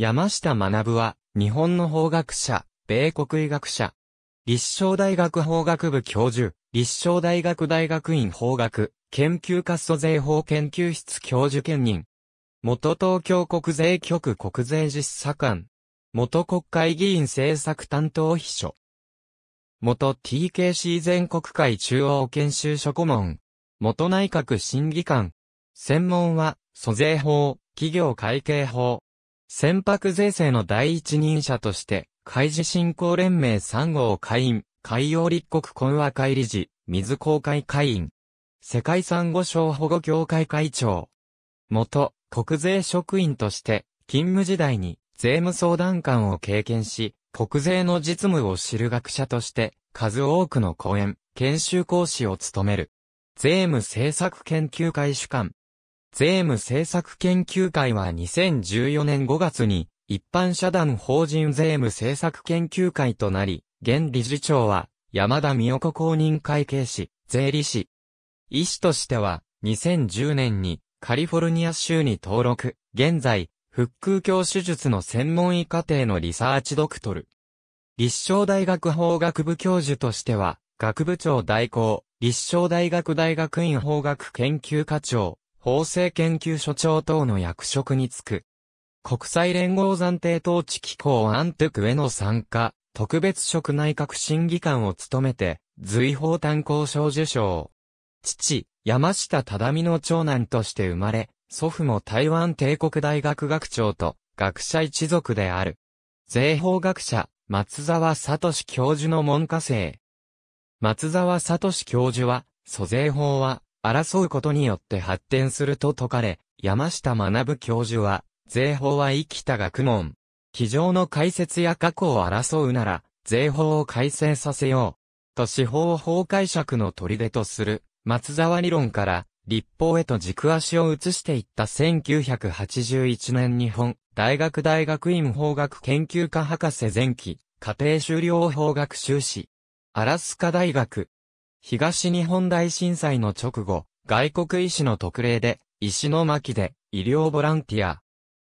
山下学は、日本の法学者、米国医学者。立正大学法学部教授、立正大学大学院法学、研究科租税法研究室教授兼任。元東京国税局国税実査官。元国会議員政策担当秘書。元 TKC 全国会中央研修所顧問。元内閣審議官。専門は、租税法、企業会計法、船舶税制の第一人者として、海事振興連盟3号会員、海洋立国懇和会理事、水公会会員、世界産後礁保護協会会長、元、国税職員として、勤務時代に税務相談官を経験し、国税の実務を知る学者として、数多くの講演、研修講師を務める。税務政策研究会主幹、税務政策研究会は2014年5月に、一般社団法人税務政策研究会となり、現理事長は、山田美代子公認会計士、税理士。医師としては、2010年に、カリフォルニア州に登録、現在、腹腔鏡手術の専門医課程のリサーチドクトル。立正大学法学部教授としては、学部長代行、立正大学大学院法学研究課長、法制研究所長等の役職に就く。国際連合暫定統治機構アントゥクへの参加、特別職内閣審議官を務めて、随法単行賞受賞。父、山下忠美の長男として生まれ、祖父も台湾帝国大学学長と学者一族である。税法学者、松沢聡教授の門下生。松沢聡教授は、租税法は、争うことによって発展すると説かれ、山下学教授は、税法は生きた学問。非常の解説や過去を争うなら、税法を改正させよう。と司法法解釈の砦とする、松沢理論から、立法へと軸足を移していった1981年日本、大学大学院法学研究科博士前期、家庭修了法学修士、アラスカ大学、東日本大震災の直後、外国医師の特例で、石巻で医療ボランティア。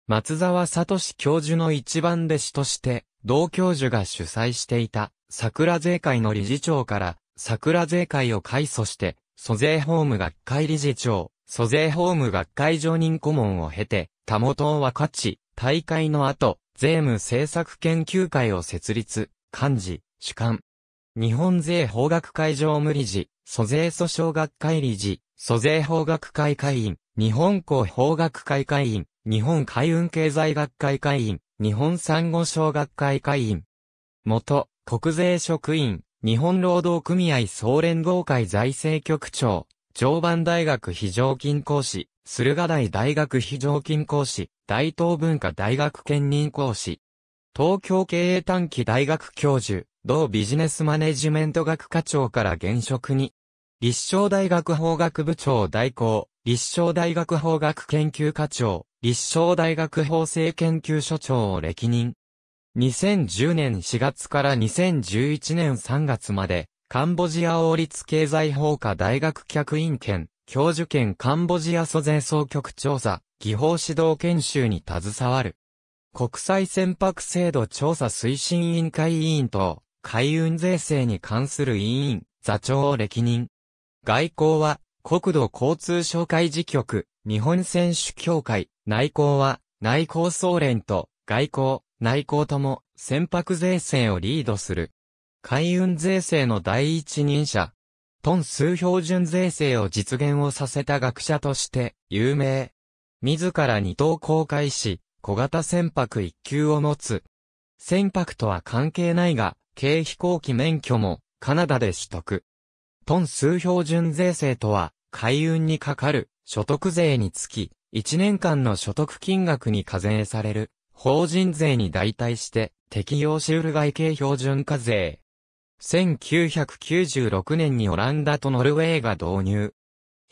松沢聡教授の一番弟子として、同教授が主催していた桜税会の理事長から桜税会を改組して、租税法務学会理事長、租税法務学会常任顧問を経て、たもとを分かち、大会の後、税務政策研究会を設立、幹事、主幹、日本税法学会常務理事、租税訴訟学会理事、租税法学会会員、日本公法学会会員、日本海運経済学会会員、日本産後省学会会員。元、国税職員、日本労働組合総連合会財政局長、常磐大学非常勤講師、駿河台大学非常勤講師、大東文化大学兼任講師。東京経営短期大学教授、同ビジネスマネジメント学科長から現職に、立正大学法学部長代行、立正大学法学研究課長、立正大学法制研究所長を歴任。2010年4月から2011年3月まで、カンボジア王立経済法科大学客員兼、教授兼カンボジア租税総局調査、技法指導研修に携わる。国際船舶制度調査推進委員会委員と、海運税制に関する委員、座長を歴任。外交は、国土交通省会事局、日本選手協会、内交は、内交総連と、外交、内交とも、船舶税制をリードする。海運税制の第一人者。トン数標準税制を実現をさせた学者として、有名。自ら二等公開し、小型船舶一級を持つ。船舶とは関係ないが、軽飛行機免許もカナダで取得。トン数標準税制とは、海運にかかる所得税につき、1年間の所得金額に課税される、法人税に代替して適用しうる外形標準課税。1996年にオランダとノルウェーが導入。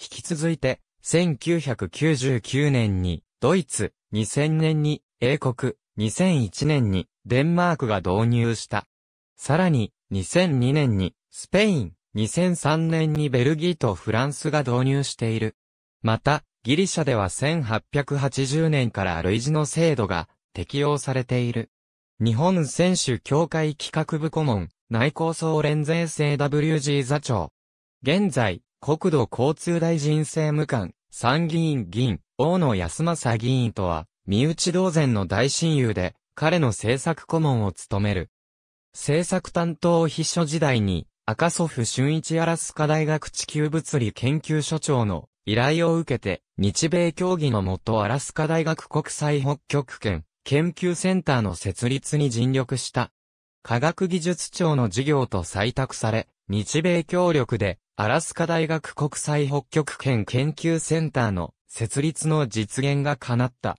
引き続いて、1999年にドイツ、2000年に英国、2001年にデンマークが導入した。さらに、2002年にスペイン、2003年にベルギーとフランスが導入している。また、ギリシャでは1880年から類似の制度が適用されている。日本選手協会企画部顧問、内構想連税制 WG 座長。現在、国土交通大臣政務官、参議院議員、大野康正議員とは、身内同然の大親友で、彼の政策顧問を務める。制作担当秘書時代に、赤祖父俊一アラスカ大学地球物理研究所長の依頼を受けて、日米協議のもとアラスカ大学国際北極圏研究センターの設立に尽力した。科学技術庁の事業と採択され、日米協力で、アラスカ大学国際北極圏研究センターの設立の実現が叶った。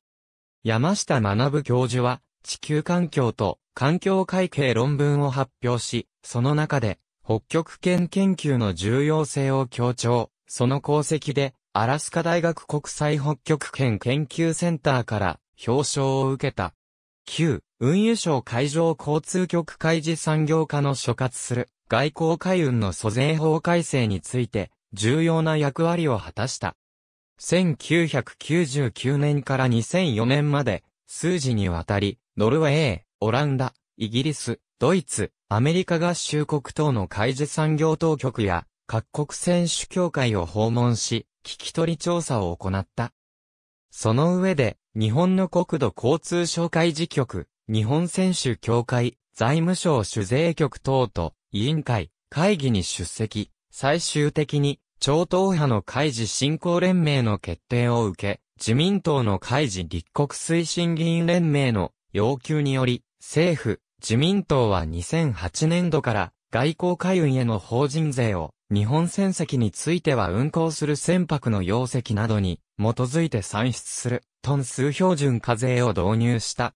山下学教授は、地球環境と環境会計論文を発表し、その中で、北極圏研究の重要性を強調、その功績で、アラスカ大学国際北極圏研究センターから表彰を受けた。9、運輸省海上交通局海事産業課の所轄する外交海運の租税法改正について重要な役割を果たした。1999年から2004年まで数時にわたり、ノルウェー、オランダ、イギリス、ドイツ、アメリカ合衆国等の海事産業当局や各国選手協会を訪問し、聞き取り調査を行った。その上で、日本の国土交通省会事局、日本選手協会、財務省主税局等と、委員会、会議に出席、最終的に、超党派の開示振興連盟の決定を受け、自民党の開示立国推進議員連盟の要求により、政府、自民党は2008年度から外交海運への法人税を日本船籍については運航する船舶の容積などに基づいて算出するトン数標準課税を導入した。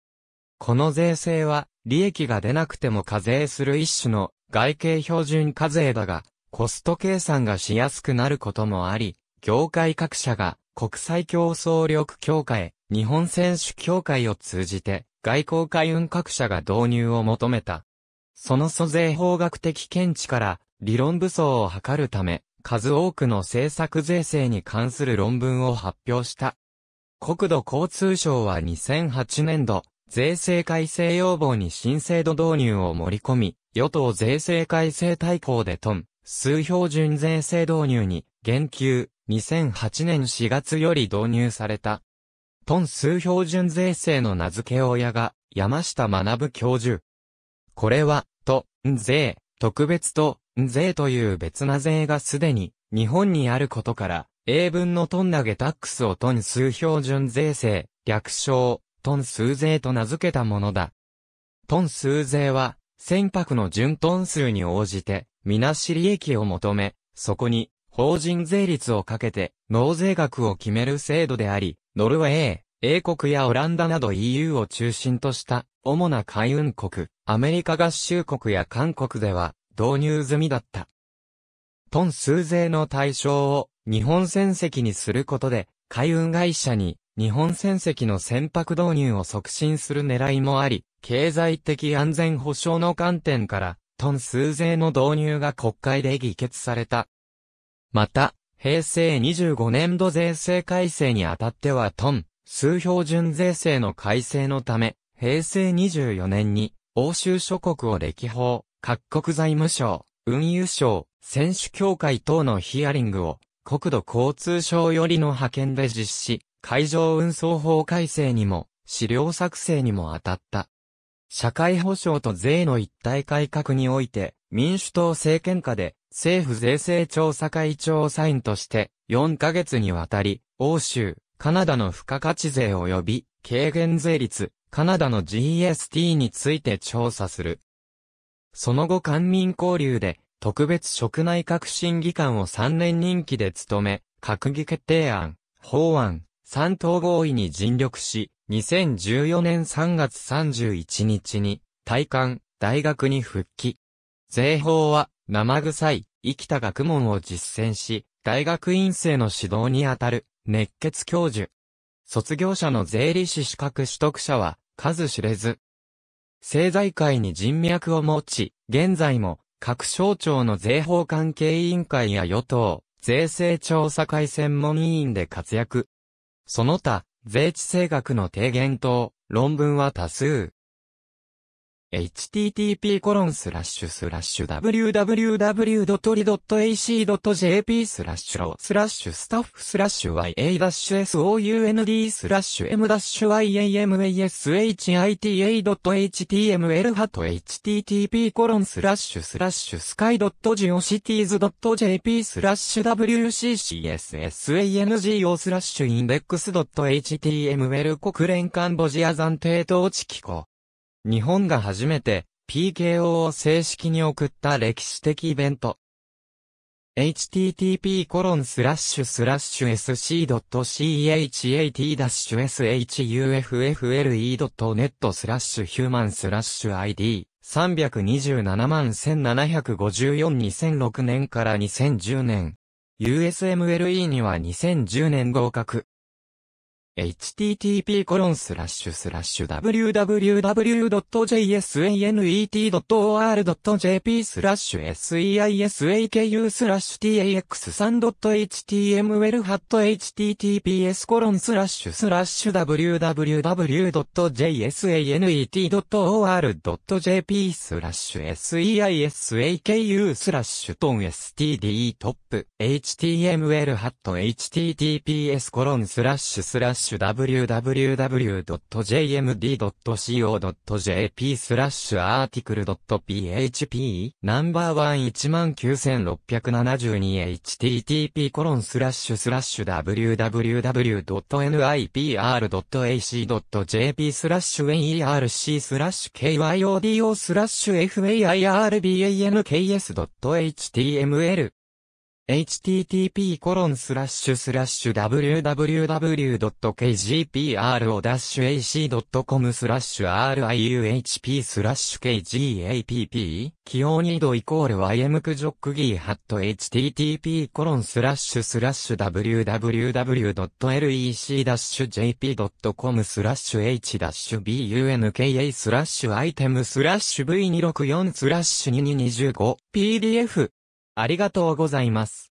この税制は利益が出なくても課税する一種の外形標準課税だがコスト計算がしやすくなることもあり、業界各社が国際競争力強化へ日本選手協会を通じて外交海運各社が導入を求めた。その租税法学的見地から理論武装を図るため、数多くの政策税制に関する論文を発表した。国土交通省は2008年度、税制改正要望に新制度導入を盛り込み、与党税制改正大綱でトン、数標準税制導入に、言及、2008年4月より導入された。トン数標準税制の名付け親が、山下学教授。これは、と、ん税、特別と、ん税という別な税がすでに、日本にあることから、英文のトン投げタックスをトン数標準税制、略称、トン数税と名付けたものだ。トン数税は、船舶の純トン数に応じて、みなし利益を求め、そこに、法人税率をかけて納税額を決める制度であり、ノルウェー、英国やオランダなど EU を中心とした主な海運国、アメリカ合衆国や韓国では導入済みだった。トン数税の対象を日本船籍にすることで、海運会社に日本船籍の船舶導入を促進する狙いもあり、経済的安全保障の観点から、トン数税の導入が国会で議決された。また、平成25年度税制改正にあたってはトン、数標準税制の改正のため、平成24年に、欧州諸国を歴訪、各国財務省、運輸省、選手協会等のヒアリングを、国土交通省よりの派遣で実施、海上運送法改正にも、資料作成にも当たった。社会保障と税の一体改革において、民主党政権下で、政府税制調査会調査員として、4ヶ月にわたり、欧州、カナダの付加価値税及び、軽減税率、カナダの GST について調査する。その後官民交流で、特別職内革新議官を3年任期で務め、閣議決定案、法案、三党合意に尽力し、2014年3月31日に、体官、大学に復帰。税法は、生臭い、生きた学問を実践し、大学院生の指導にあたる、熱血教授。卒業者の税理士資格取得者は、数知れず。政財界に人脈を持ち、現在も、各省庁の税法関係委員会や与党、税制調査会専門委員で活躍。その他、税地政学の提言等、論文は多数。http://www.tori.ac.jp コロンススララッッシシュュスラッシュロースラッシュスタッフスラッシュ ya-sound スラッシュ m-yamashita.html ハト http コロンスラッシュスラッシュスカイ .geocities.jp スラッシュ wccssang スラッシュ index.html 国連カンボジア暫定統治機構日本が初めて PKO を正式に送った歴史的イベント。http://sc.cat-shuffle.net スラッシュヒューマンスラッシュ ID 327万1754 2006年から2010年 USMLE には2010年合格 http://www.jsanet.or.jp スラッシュ seisaku スラッシュ tx3.html ハット https コロンスラッシュスラッシュ www.jsanet.or.jp スラッシュ seisku スラッシュトン std トップ html ハット https コロンスラッシュスラッシュ www.jmd.co.jp スラッシュアーティクル .php ナンバー 19672http コロンスラッ www.nipr.ac.jp スラッシュ nerc スラッシ kyodo スラッシ fairbanks.html http://www.kgpro-ac.com スラッシュ riuhp スラッシュ kgapp 気温2度イコール ym クジョックギーハット http コロンスラッシュスラッシュ www.lec-jp.com スラッシュ h-bunka スラッシュアイテムスラッシュ v264 スラッシュ2225 pdf ありがとうございます。